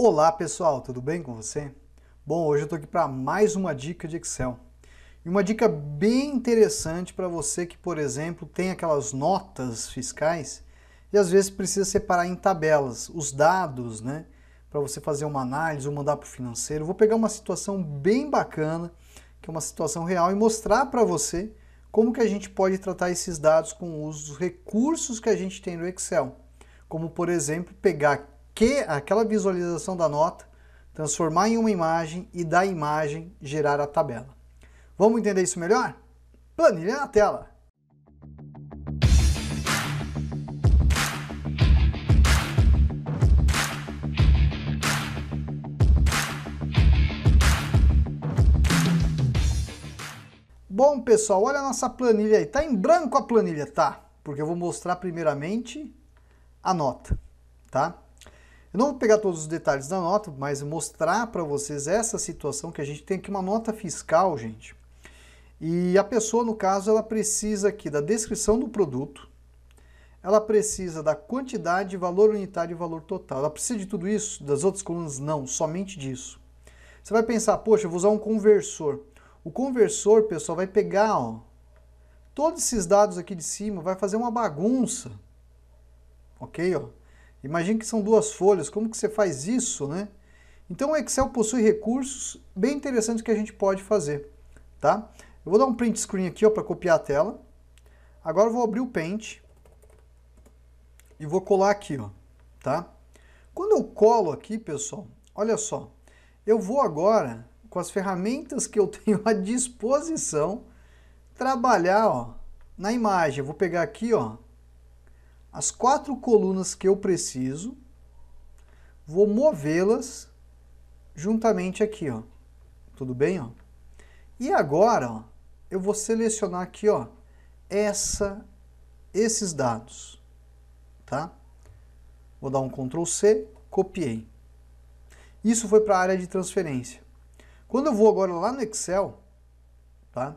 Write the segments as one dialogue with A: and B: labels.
A: Olá pessoal, tudo bem com você? Bom, hoje eu estou aqui para mais uma dica de Excel. E uma dica bem interessante para você que, por exemplo, tem aquelas notas fiscais e às vezes precisa separar em tabelas os dados, né? Para você fazer uma análise ou mandar para o financeiro. Vou pegar uma situação bem bacana, que é uma situação real, e mostrar para você como que a gente pode tratar esses dados com o uso dos recursos que a gente tem no Excel. Como, por exemplo, pegar que aquela visualização da nota transformar em uma imagem e da imagem gerar a tabela. Vamos entender isso melhor? Planilha na tela! Bom, pessoal, olha a nossa planilha aí. Tá em branco a planilha, tá? Porque eu vou mostrar primeiramente a nota, tá? Eu não vou pegar todos os detalhes da nota, mas mostrar para vocês essa situação que a gente tem aqui uma nota fiscal, gente. E a pessoa, no caso, ela precisa aqui da descrição do produto, ela precisa da quantidade, valor unitário e valor total. Ela precisa de tudo isso? Das outras colunas, não, somente disso. Você vai pensar, poxa, eu vou usar um conversor. O conversor, pessoal, vai pegar ó, todos esses dados aqui de cima, vai fazer uma bagunça. Ok? Ó. Imagine que são duas folhas, como que você faz isso, né? Então o Excel possui recursos bem interessantes que a gente pode fazer, tá? Eu vou dar um print screen aqui ó, para copiar a tela. Agora eu vou abrir o Paint e vou colar aqui, ó, tá? Quando eu colo aqui, pessoal, olha só, eu vou agora, com as ferramentas que eu tenho à disposição, trabalhar ó, na imagem. Eu vou pegar aqui, ó, as quatro colunas que eu preciso, vou movê-las juntamente aqui, ó. Tudo bem, ó? E agora, ó, eu vou selecionar aqui, ó, essa, esses dados, tá? Vou dar um Ctrl C, copiei. Isso foi para a área de transferência. Quando eu vou agora lá no Excel, tá?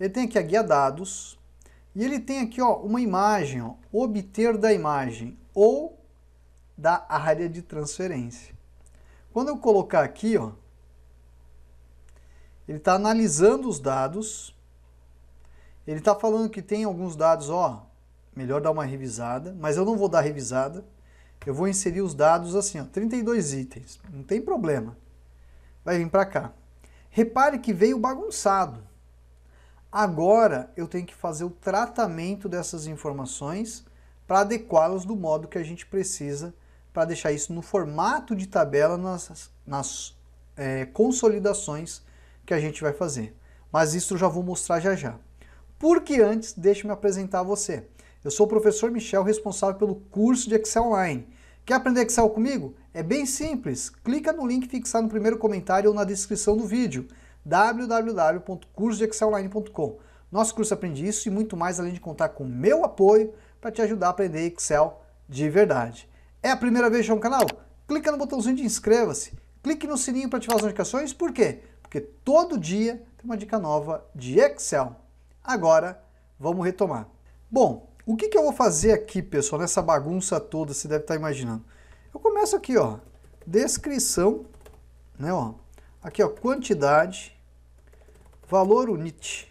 A: Ele tem aqui a guia dados, e ele tem aqui ó, uma imagem, ó, obter da imagem ou da área de transferência. Quando eu colocar aqui, ó, ele está analisando os dados, ele está falando que tem alguns dados, ó, melhor dar uma revisada, mas eu não vou dar revisada, eu vou inserir os dados assim, ó, 32 itens, não tem problema. Vai vir para cá. Repare que veio bagunçado. Agora eu tenho que fazer o tratamento dessas informações para adequá-las do modo que a gente precisa para deixar isso no formato de tabela nas, nas é, consolidações que a gente vai fazer. Mas isso eu já vou mostrar já já. Porque antes, deixe-me apresentar a você. Eu sou o professor Michel, responsável pelo curso de Excel Online. Quer aprender Excel comigo? É bem simples. Clica no link fixado no primeiro comentário ou na descrição do vídeo www.cursodeexcelonline.com. Nosso curso Aprende Isso e muito mais, além de contar com meu apoio para te ajudar a aprender Excel de verdade. É a primeira vez no canal? Clica no botãozinho de inscreva-se, clique no sininho para ativar as notificações, por quê? Porque todo dia tem uma dica nova de Excel. Agora, vamos retomar. Bom, o que, que eu vou fazer aqui, pessoal, nessa bagunça toda, você deve estar tá imaginando. Eu começo aqui, ó, descrição, né, ó, aqui, ó, quantidade, valor unit,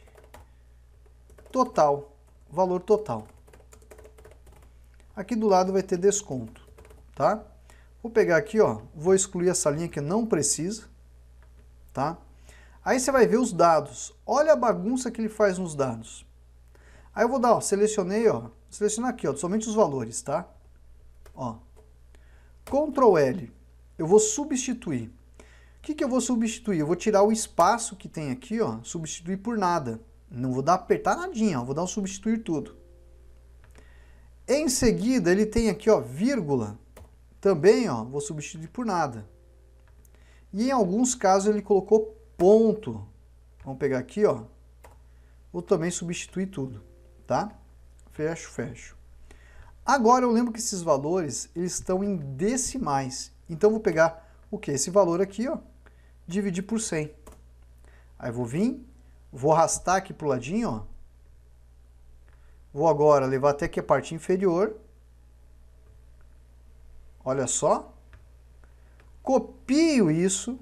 A: total, valor total. Aqui do lado vai ter desconto, tá? Vou pegar aqui, ó, vou excluir essa linha que não precisa, tá? Aí você vai ver os dados. Olha a bagunça que ele faz nos dados. Aí eu vou dar, ó, selecionei, ó, selecionar aqui, ó, somente os valores, tá? Ó. Ctrl L. Eu vou substituir que, que eu vou substituir? Eu vou tirar o espaço que tem aqui, ó, substituir por nada. Não vou dar apertar nadinha, ó, vou dar um substituir tudo. Em seguida, ele tem aqui, ó, vírgula. Também, ó, vou substituir por nada. E em alguns casos ele colocou ponto. Vamos pegar aqui, ó. Vou também substituir tudo, tá? Fecho, fecho. Agora eu lembro que esses valores, eles estão em decimais. Então eu vou pegar o que? Esse valor aqui, ó dividir por 100. Aí vou vir, vou arrastar aqui para o ladinho, ó. Vou agora levar até aqui a parte inferior. Olha só. Copio isso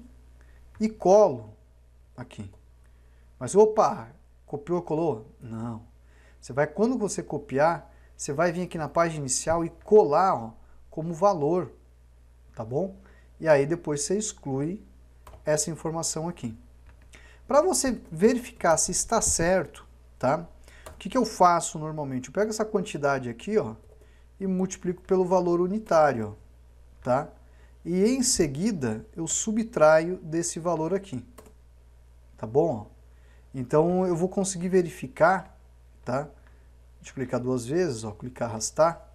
A: e colo aqui. Mas opa, copiou, colou? Não. Você vai, quando você copiar, você vai vir aqui na página inicial e colar ó, como valor, tá bom? E aí depois você exclui essa informação aqui. Para você verificar se está certo, tá? O que, que eu faço normalmente? Eu pego essa quantidade aqui, ó, e multiplico pelo valor unitário, tá? E em seguida eu subtraio desse valor aqui, tá bom? Então eu vou conseguir verificar, tá? Deixa eu clicar duas vezes, ó, clicar arrastar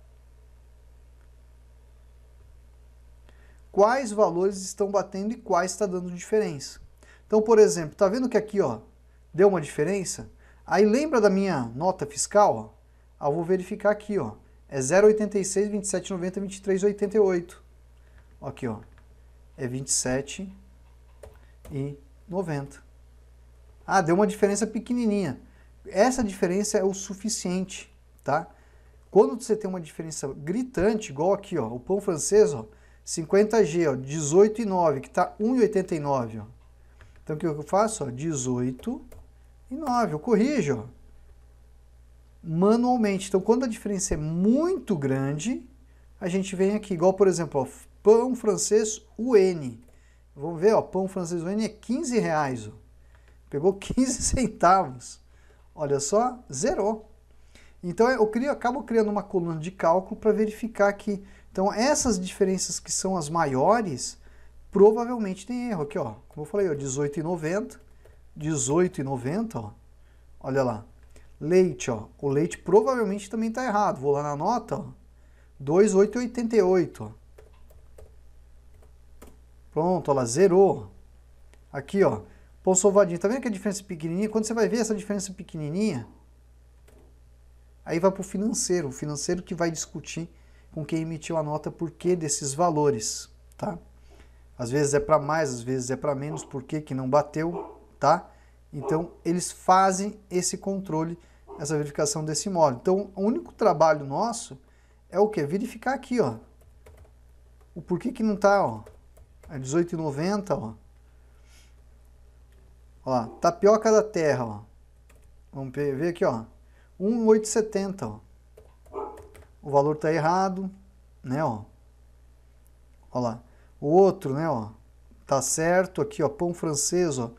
A: quais valores estão batendo e quais está dando diferença. Então, por exemplo, está vendo que aqui ó, deu uma diferença? Aí lembra da minha nota fiscal? Ó? Ah, vou verificar aqui, ó. É 0,86, 23 88. Aqui, ó. É 27 e 90. Ah, deu uma diferença pequenininha. Essa diferença é o suficiente, tá? Quando você tem uma diferença gritante, igual aqui, ó, o pão francês, ó, 50G, ó, 18 e 9, que está 1,89. Então, o que eu faço? 18,9, 18 e 9. Eu corrijo ó, manualmente. Então, quando a diferença é muito grande, a gente vem aqui, igual, por exemplo, ó, pão francês UN. Vamos ver, ó, pão francês UN é 15 reais. Ó. Pegou 15 centavos. Olha só, zerou. Então, eu crio, acabo criando uma coluna de cálculo para verificar que então, essas diferenças que são as maiores, provavelmente tem erro aqui, ó. Como eu falei, ó, 18,90, 18,90, ó. Olha lá. Leite, ó. O leite provavelmente também está errado. Vou lá na nota, ó. 2,888, ó. Pronto, ela zerou. Aqui, ó, pão sovadinho. Tá vendo que a diferença é pequenininha? Quando você vai ver essa diferença pequenininha, aí vai para o financeiro. O financeiro que vai discutir com quem emitiu a nota por que desses valores, tá? Às vezes é para mais, às vezes é para menos, por que que não bateu, tá? Então, eles fazem esse controle, essa verificação desse imóvel. Então, o único trabalho nosso é o que? Verificar aqui, ó. O porquê que não tá, ó. É 18,90, ó. Ó, tapioca da terra, ó. Vamos ver aqui, ó. 1,870, ó o valor está errado, né, ó. Ó lá. O outro, né, ó, tá certo aqui, ó, pão francês, ó,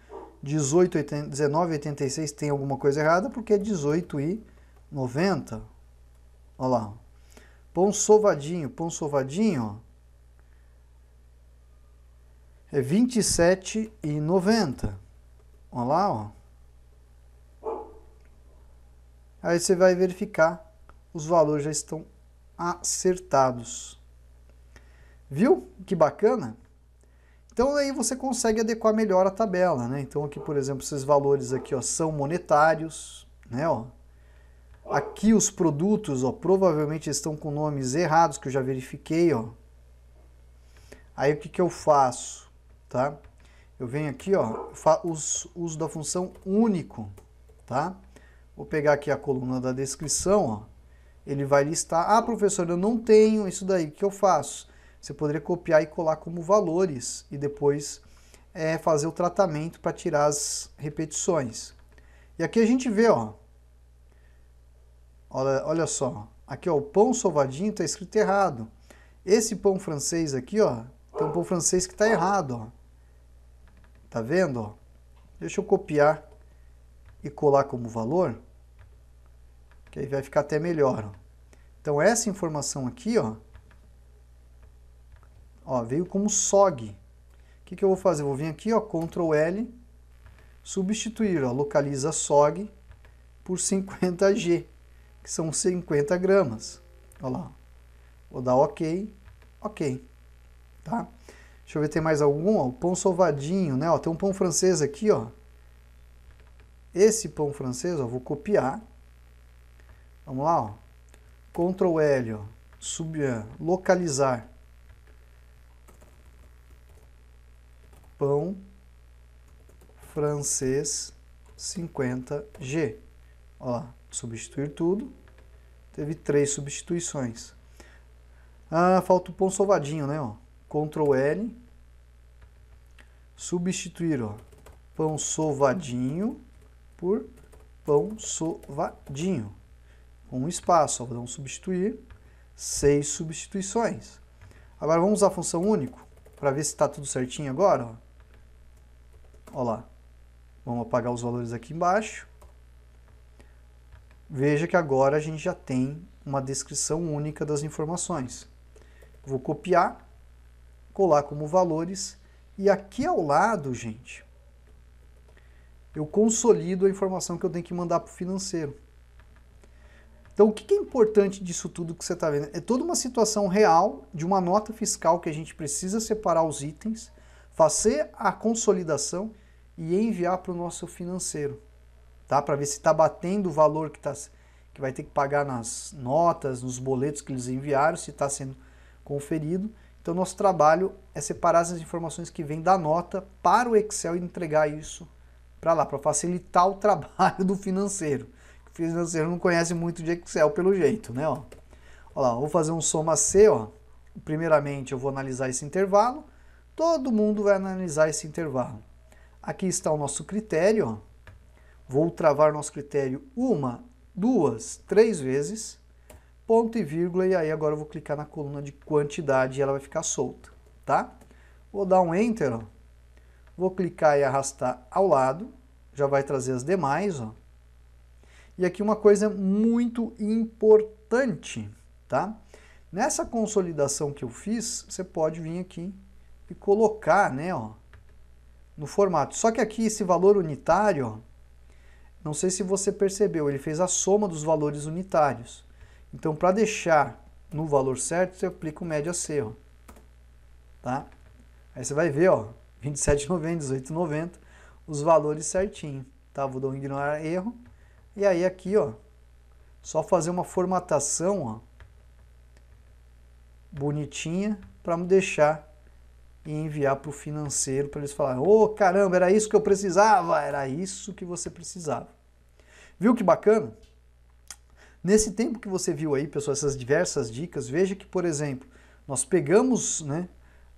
A: 18, 19,86 tem alguma coisa errada porque é 18,90. Ó lá. Pão sovadinho, pão sovadinho, ó. É 27,90. Ó lá, ó. Aí você vai verificar os valores já estão acertados. Viu? Que bacana! Então aí você consegue adequar melhor a tabela, né? Então aqui, por exemplo, esses valores aqui, ó, são monetários, né, ó. Aqui os produtos, ó, provavelmente estão com nomes errados que eu já verifiquei, ó. Aí o que que eu faço, tá? Eu venho aqui, ó, os uso da função único, tá? Vou pegar aqui a coluna da descrição, ó. Ele vai listar, ah, professor, eu não tenho isso daí, o que eu faço? Você poderia copiar e colar como valores e depois é, fazer o tratamento para tirar as repetições. E aqui a gente vê, ó, olha, olha só, aqui ó, o pão sovadinho está escrito errado. Esse pão francês aqui, ó, tem um pão francês que está errado, ó. Tá vendo, ó? Deixa eu copiar e colar como valor que aí vai ficar até melhor. Ó. Então essa informação aqui, ó, ó veio como SOG. O que, que eu vou fazer? Eu vou vir aqui, ó, Ctrl L, substituir, ó, localiza SOG por 50G, que são 50 gramas. Olha lá. Vou dar OK, OK. Tá? Deixa eu ver, tem mais algum? Ó, pão sovadinho, né? Ó, tem um pão francês aqui, ó. Esse pão francês, ó, vou copiar. Vamos lá, ó. Ctrl L, ó. Sub, localizar. Pão francês 50G. Ó substituir tudo. Teve três substituições. Ah, falta o pão sovadinho, né, ó. Ctrl L. Substituir, ó. Pão sovadinho por pão sovadinho um espaço. Vamos substituir seis substituições. Agora vamos usar a função único para ver se está tudo certinho agora. Ó lá. Vamos apagar os valores aqui embaixo. Veja que agora a gente já tem uma descrição única das informações. Vou copiar, colar como valores e aqui ao lado, gente, eu consolido a informação que eu tenho que mandar para o financeiro. Então, o que é importante disso tudo que você está vendo? É toda uma situação real de uma nota fiscal que a gente precisa separar os itens, fazer a consolidação e enviar para o nosso financeiro, tá? Para ver se está batendo o valor que, tá, que vai ter que pagar nas notas, nos boletos que eles enviaram, se está sendo conferido. Então, nosso trabalho é separar as informações que vêm da nota para o Excel e entregar isso para lá, para facilitar o trabalho do financeiro financeiro não conhece muito de Excel pelo jeito, né? Ó. Ó lá, vou fazer um soma C, ó. Primeiramente eu vou analisar esse intervalo. Todo mundo vai analisar esse intervalo. Aqui está o nosso critério, ó. Vou travar nosso critério uma, duas, três vezes, ponto e vírgula, e aí agora eu vou clicar na coluna de quantidade e ela vai ficar solta, tá? Vou dar um Enter, ó. Vou clicar e arrastar ao lado, já vai trazer as demais, ó. E aqui uma coisa muito importante, tá? Nessa consolidação que eu fiz, você pode vir aqui e colocar, né, ó, no formato. Só que aqui esse valor unitário, ó, não sei se você percebeu, ele fez a soma dos valores unitários. Então, para deixar no valor certo, você aplica o médio C, ó, tá? Aí você vai ver, ó, 27,90, 18,90, os valores certinho, tá? Vou dar um ignorar erro. E aí aqui, ó, só fazer uma formatação, ó, bonitinha para me deixar e enviar para o financeiro para eles falarem: "Ô, oh, caramba, era isso que eu precisava, era isso que você precisava". Viu que bacana? Nesse tempo que você viu aí, pessoal, essas diversas dicas, veja que, por exemplo, nós pegamos né,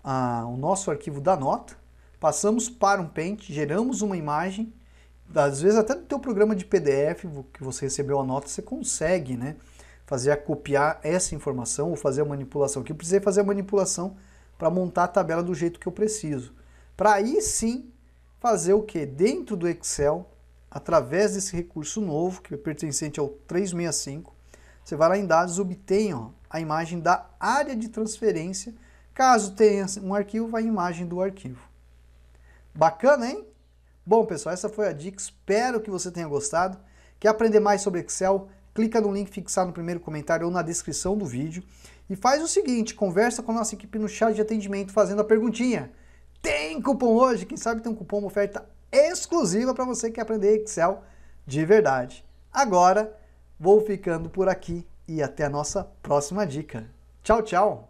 A: a, o nosso arquivo da nota, passamos para um Paint, geramos uma imagem às vezes até no teu programa de PDF que você recebeu a nota, você consegue, né, fazer a copiar essa informação ou fazer a manipulação. Que eu precisei fazer a manipulação para montar a tabela do jeito que eu preciso. Para aí sim fazer o que dentro do Excel, através desse recurso novo que é pertencente ao 365, você vai lá em dados, obtém ó, a imagem da área de transferência. Caso tenha um arquivo, vai a imagem do arquivo. Bacana, hein? Bom, pessoal, essa foi a dica. Espero que você tenha gostado. Quer aprender mais sobre Excel? Clica no link fixado no primeiro comentário ou na descrição do vídeo. E faz o seguinte, conversa com a nossa equipe no chat de atendimento fazendo a perguntinha. Tem cupom hoje? Quem sabe tem um cupom, uma oferta exclusiva para você que quer aprender Excel de verdade. Agora, vou ficando por aqui e até a nossa próxima dica. Tchau, tchau!